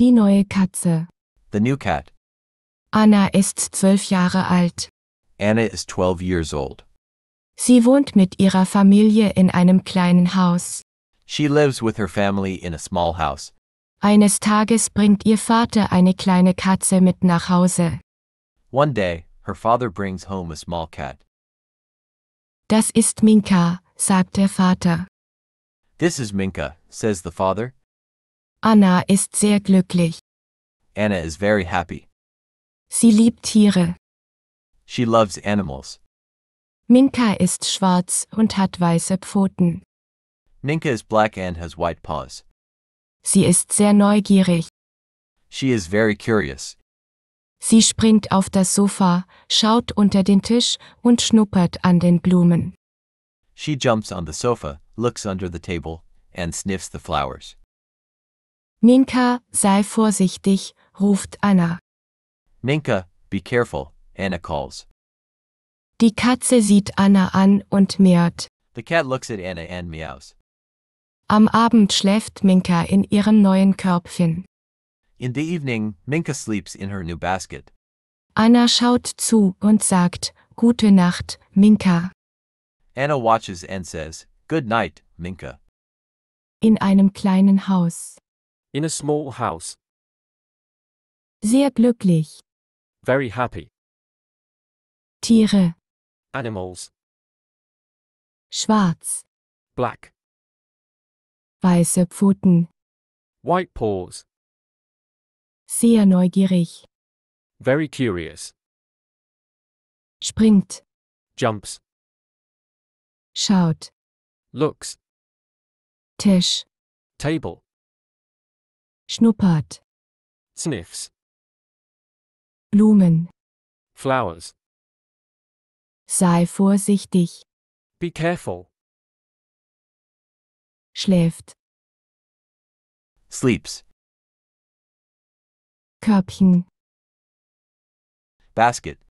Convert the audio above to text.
Die neue Katze. The new cat. Anna ist zwölf Jahre alt. Anna is 12 years old. Sie wohnt mit ihrer Familie in einem kleinen Haus. She lives with her family in a small house. Eines Tages bringt ihr Vater eine kleine Katze mit nach Hause. One day, her father brings home a small cat. Das ist Minka, sagt der Vater. This is Minka, says the father. Anna ist sehr glücklich. Anna is very happy. Sie liebt Tiere. She loves animals. Minka ist schwarz und hat weiße Pfoten. Ninka is black and has white paws. Sie ist sehr neugierig. She is very curious. Sie springt auf das Sofa, schaut unter den Tisch und schnuppert an den Blumen. She jumps on the sofa, looks under the table, and sniffs the flowers. Minka, sei vorsichtig, ruft Anna. Minka, be careful, Anna calls. Die Katze sieht Anna an und miaut. The cat looks at Anna and meows. Am Abend schläft Minka in ihrem neuen Körbchen. In the evening, Minka sleeps in her new basket. Anna schaut zu und sagt, Gute Nacht, Minka. Anna watches and says, Good night, Minka. In einem kleinen Haus. In a small house. Sehr glücklich. Very happy. Tiere. Animals. Schwarz. Black. Weiße Pfoten. White paws. Sehr neugierig. Very curious. Springt. Jumps. Schaut. Looks. Tisch. Table. schnuppert, sniffs, Blumen, flowers. Sei vorsichtig, Be careful. schläft, sleeps, Körbchen, basket,